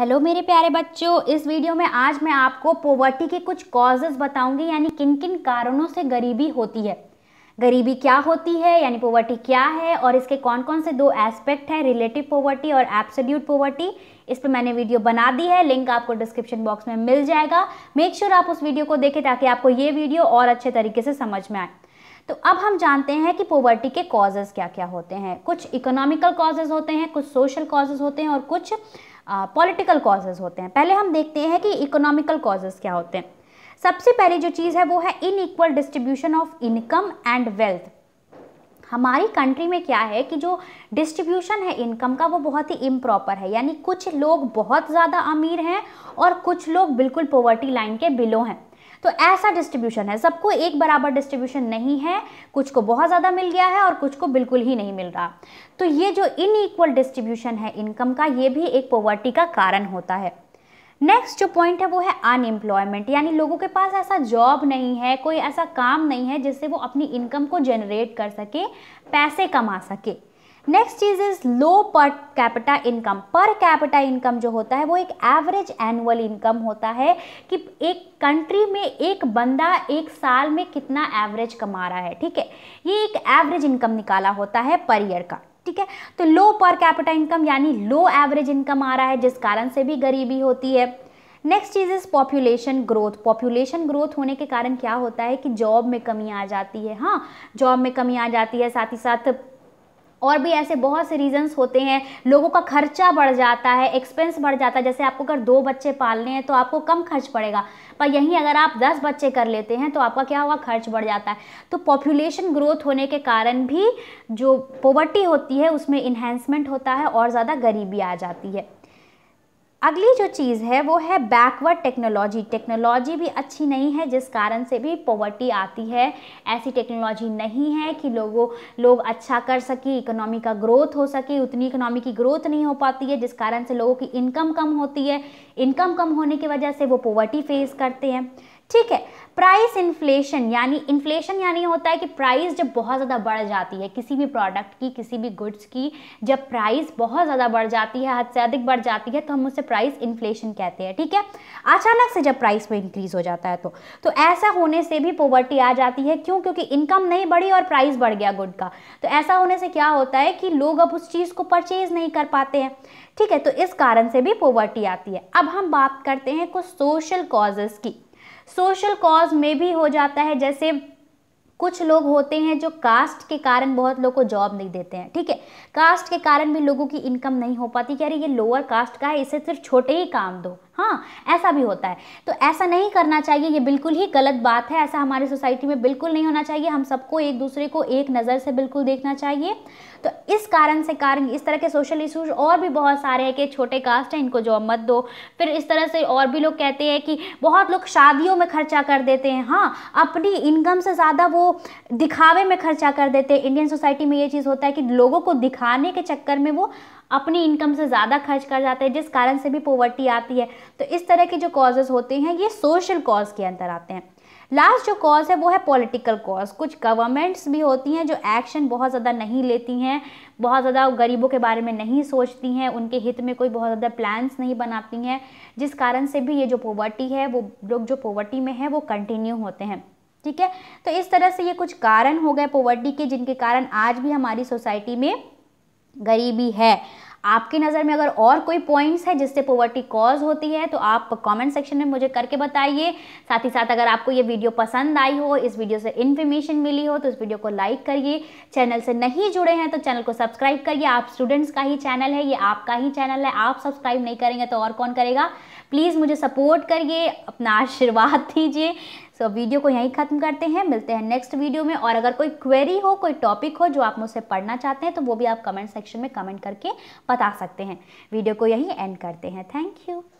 hello मेरे प्यारे बच्चों इस वीडियो में आज मैं आपको पोवर्टी के कुछ कॉजेज़ बताऊंगी यानी किन किन कारणों से गरीबी होती है गरीबी क्या होती है यानी पोवर्टी क्या है और इसके कौन कौन से दो एस्पेक्ट हैं रिलेटिव पोवर्टी और एब्सोल्यूट पोवर्टी इस पर मैंने वीडियो बना दी है लिंक आपको डिस्क्रिप्शन बॉक्स में मिल जाएगा मेक श्योर sure आप उस वीडियो को देखें ताकि आपको ये वीडियो और अच्छे तरीके से समझ में आए तो अब हम जानते हैं कि पोवर्टी के कॉजेज़ क्या क्या होते हैं कुछ इकोनॉमिकल कॉजेज़ होते हैं कुछ सोशल कॉजेज़ होते हैं और कुछ पॉलिटिकल कॉजेज़ होते हैं पहले हम देखते हैं कि इकोनॉमिकल कॉजेज़ क्या होते हैं सबसे पहली जो चीज़ है वो है unequal distribution of income and wealth हमारी कंट्री में क्या है कि जो डिस्ट्रीब्यूशन है इनकम का वो बहुत ही इम्प्रॉपर है यानी कुछ लोग बहुत ज़्यादा अमीर हैं और कुछ लोग बिल्कुल पॉवर्टी लाइन के बिलो हैं तो ऐसा डिस्ट्रीब्यूशन है सबको एक बराबर डिस्ट्रीब्यूशन नहीं है कुछ को बहुत ज़्यादा मिल गया है और कुछ को बिल्कुल ही नहीं मिल रहा तो ये जो इनईक्वल डिस्ट्रीब्यूशन है इनकम का ये भी एक पोवर्टी का कारण होता है नेक्स्ट जो पॉइंट है वो है अनएम्प्लॉयमेंट यानी लोगों के पास ऐसा जॉब नहीं है कोई ऐसा काम नहीं है जिससे वो अपनी इनकम को जनरेट कर सके पैसे कमा सके नेक्स्ट चीज़ is low per capita income per capita income जो होता है वो एक एवरेज एनुअल इनकम होता है कि एक कंट्री में एक बंदा एक साल में कितना एवरेज कमा रहा है ठीक है ये एक एवरेज इनकम निकाला होता है पर ईयर का ठीक है तो लो पर कैपिटा इनकम यानी लो एवरेज इनकम आ रहा है जिस कारण से भी गरीबी होती है नेक्स्ट चीज़ is population growth population growth होने के कारण क्या होता है कि जॉब में कमी आ जाती है हाँ जॉब में कमी आ जाती है साथ ही साथ और भी ऐसे बहुत से रीजंस होते हैं लोगों का खर्चा बढ़ जाता है एक्सपेंस बढ़ जाता है जैसे आपको अगर दो बच्चे पालने हैं तो आपको कम खर्च पड़ेगा पर यहीं अगर आप दस बच्चे कर लेते हैं तो आपका क्या होगा खर्च बढ़ जाता है तो पॉपुलेशन ग्रोथ होने के कारण भी जो पॉवर्टी होती है उसमें इन्हेंसमेंट होता है और ज़्यादा गरीबी आ जाती है अगली जो चीज़ है वो है बैकवर्ड टेक्नोलॉजी टेक्नोलॉजी भी अच्छी नहीं है जिस कारण से भी पॉवर्टी आती है ऐसी टेक्नोलॉजी नहीं है कि लोगों लोग अच्छा कर सके इकोनॉमी का ग्रोथ हो सके उतनी इकोनॉमी की ग्रोथ नहीं हो पाती है जिस कारण से लोगों की इनकम कम होती है इनकम कम होने की वजह से वो पॉवर्टी फेस करते हैं ठीक है प्राइस इन्फ्लेशन यानी इन्फ्लेशन यानी होता है कि प्राइस जब बहुत ज़्यादा बढ़ जाती है किसी भी प्रोडक्ट की किसी भी गुड्स की जब प्राइस बहुत ज़्यादा बढ़ जाती है हद से अधिक बढ़ जाती है तो हम उसे प्राइस इन्फ्लेशन कहते हैं ठीक है अचानक से जब प्राइस में इंक्रीज़ हो जाता है तो तो ऐसा होने से भी पोवर्टी आ जाती है क्यों क्योंकि इनकम नहीं बढ़ी और प्राइस बढ़ गया गुड का तो ऐसा होने से क्या होता है कि लोग अब उस चीज़ को परचेज नहीं कर पाते हैं ठीक है तो इस कारण से भी पोवर्टी आती है अब हम बात करते हैं कुछ सोशल कॉजेज़ की सोशल कॉज में भी हो जाता है जैसे कुछ लोग होते हैं जो कास्ट के कारण बहुत लोग को जॉब नहीं देते हैं ठीक है कास्ट के कारण भी लोगों की इनकम नहीं हो पाती कि अरे ये लोअर कास्ट का है इसे सिर्फ छोटे ही काम दो हाँ ऐसा भी होता है तो ऐसा नहीं करना चाहिए ये बिल्कुल ही गलत बात है ऐसा हमारे सोसाइटी में बिल्कुल नहीं होना चाहिए हम सबको एक दूसरे को एक नज़र से बिल्कुल देखना चाहिए तो इस कारण से कारण इस तरह के सोशल इशूज और भी बहुत सारे हैं कि छोटे कास्ट हैं इनको जॉब मत दो फिर इस तरह से और भी लोग कहते हैं कि बहुत लोग शादियों में खर्चा कर देते हैं हाँ अपनी इनकम से ज़्यादा वो दिखावे में खर्चा कर देते हैं इंडियन सोसाइटी में ये चीज़ होता है कि लोगों को दिखाने के चक्कर में वो अपनी इनकम से ज़्यादा खर्च कर जाते हैं जिस कारण से भी पोवर्टी आती है तो इस तरह के जो कॉजेज़ होते हैं ये सोशल कॉज के अंदर आते हैं लास्ट जो कॉज है वो है पॉलिटिकल कॉज कुछ गवर्नमेंट्स भी होती हैं जो एक्शन बहुत ज़्यादा नहीं लेती हैं बहुत ज़्यादा गरीबों के बारे में नहीं सोचती हैं उनके हित में कोई बहुत ज़्यादा प्लान्स नहीं बनाती हैं जिस कारण से भी ये जो पोवर्टी है वो लोग जो पोवर्टी में है वो कंटिन्यू होते हैं ठीक है तो इस तरह से ये कुछ कारण हो गए पोवर्टी के जिनके कारण आज भी हमारी सोसाइटी में गरीबी है आपकी नज़र में अगर और कोई पॉइंट्स है जिससे पोवर्टी कॉज होती है तो आप कमेंट सेक्शन में मुझे करके बताइए साथ ही साथ अगर आपको ये वीडियो पसंद आई हो इस वीडियो से इन्फॉर्मेशन मिली हो तो इस वीडियो को लाइक करिए चैनल से नहीं जुड़े हैं तो चैनल को सब्सक्राइब करिए आप स्टूडेंट्स का ही चैनल है ये आपका ही चैनल है आप सब्सक्राइब नहीं करेंगे तो और कौन करेगा प्लीज़ मुझे सपोर्ट करिए अपना आशीर्वाद दीजिए सो so, वीडियो को यहीं ख़त्म करते हैं मिलते हैं नेक्स्ट वीडियो में और अगर कोई क्वेरी हो कोई टॉपिक हो जो आप मुझसे पढ़ना चाहते हैं तो वो भी आप कमेंट सेक्शन में कमेंट करके बता सकते हैं वीडियो को यहीं एंड करते हैं थैंक यू